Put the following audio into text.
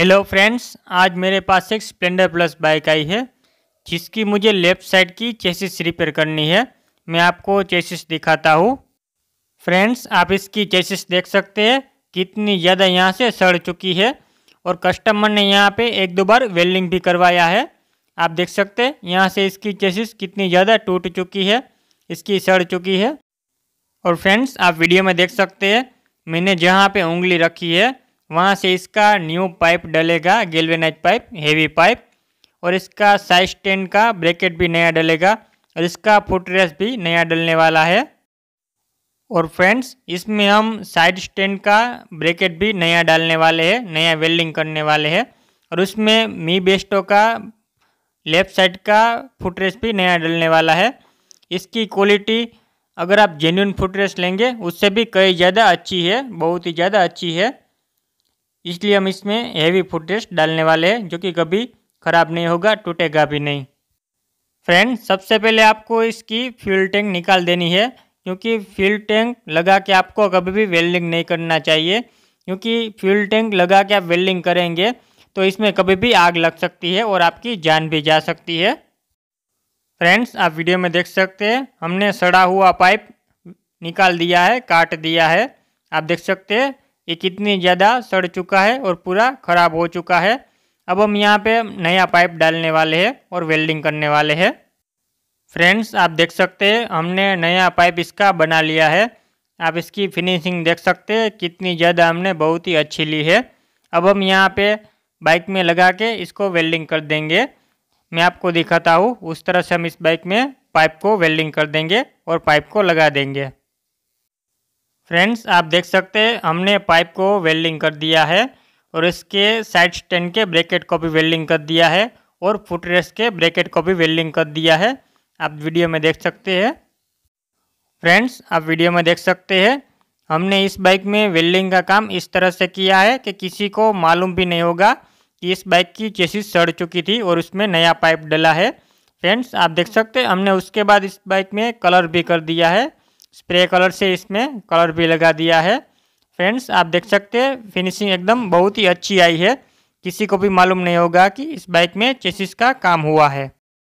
hello friends आज मेरे पास एक स्प्लेंडर प्लस बाइक आई है जिसकी मुझे लेफ़्ट साइड की चेसिस रिपेयर करनी है मैं आपको चेसिस दिखाता हूँ फ्रेंड्स आप इसकी चेसिस देख सकते हैं कितनी ज़्यादा यहाँ से सड़ चुकी है और कस्टमर ने यहाँ पे एक दो बार वेल्डिंग भी करवाया है आप देख सकते हैं यहाँ से इसकी चेसिस कितनी ज़्यादा टूट चुकी है इसकी सड़ चुकी है और फ्रेंड्स आप वीडियो में देख सकते हैं मैंने जहाँ पर उंगली रखी है वहाँ से इसका न्यू पाइप डलेगा गेलवेनाइज पाइप हेवी पाइप और इसका साइज टेन का ब्रैकेट भी नया डलेगा और इसका फुटरेस भी नया डलने वाला है और फ्रेंड्स इसमें हम साइड स्टैंड का ब्रैकेट भी नया डालने वाले हैं नया वेल्डिंग करने वाले हैं और उसमें मी बेस्टो का लेफ़्ट साइड का फुटरेस भी नया डलने वाला है इसकी क्वालिटी अगर आप जेन्यून फुटरेस लेंगे उससे भी कई ज़्यादा अच्छी है बहुत ही ज़्यादा अच्छी है इसलिए हम इसमें हैवी फूड टेस्ट डालने वाले हैं जो कि कभी ख़राब नहीं होगा टूटेगा भी नहीं फ्रेंड सबसे पहले आपको इसकी फ्यूल टैंक निकाल देनी है क्योंकि फ्यूल टैंक लगा के आपको कभी भी वेल्डिंग नहीं करना चाहिए क्योंकि फ्यूल टैंक लगा के आप वेल्डिंग करेंगे तो इसमें कभी भी आग लग सकती है और आपकी जान भी जा सकती है फ्रेंड्स आप वीडियो में देख सकते हैं हमने सड़ा हुआ पाइप निकाल दिया है काट दिया है आप देख सकते हैं ये कितनी ज़्यादा सड़ चुका है और पूरा ख़राब हो चुका है अब हम यहाँ पे नया पाइप डालने वाले हैं और वेल्डिंग करने वाले हैं फ्रेंड्स आप देख सकते हैं हमने नया पाइप इसका बना लिया है आप इसकी फिनिशिंग देख सकते हैं कितनी ज़्यादा हमने बहुत ही अच्छी ली है अब हम यहाँ पे बाइक में लगा के इसको वेल्डिंग कर देंगे मैं आपको दिखाता हूँ उस तरह से हम इस बाइक में पाइप को वेल्डिंग कर देंगे और पाइप को लगा देंगे फ्रेंड्स आप देख सकते हैं हमने पाइप को वेल्डिंग कर दिया है और इसके साइड स्टैंड के ब्रैकेट को भी वेल्डिंग कर दिया है और फुट के ब्रैकेट को भी वेल्डिंग कर दिया है आप वीडियो में देख सकते हैं फ्रेंड्स आप वीडियो में देख सकते हैं हमने इस बाइक में वेल्डिंग का काम इस तरह से किया है कि किसी को मालूम भी नहीं होगा कि इस बाइक की चेसिस सड़ चुकी थी और उसमें नया पाइप डला है फ्रेंड्स आप देख सकते हैं हमने उसके बाद इस बाइक में कलर भी कर दिया है स्प्रे कलर से इसमें कलर भी लगा दिया है फ्रेंड्स आप देख सकते हैं फिनिशिंग एकदम बहुत ही अच्छी आई है किसी को भी मालूम नहीं होगा कि इस बाइक में चेसिस का काम हुआ है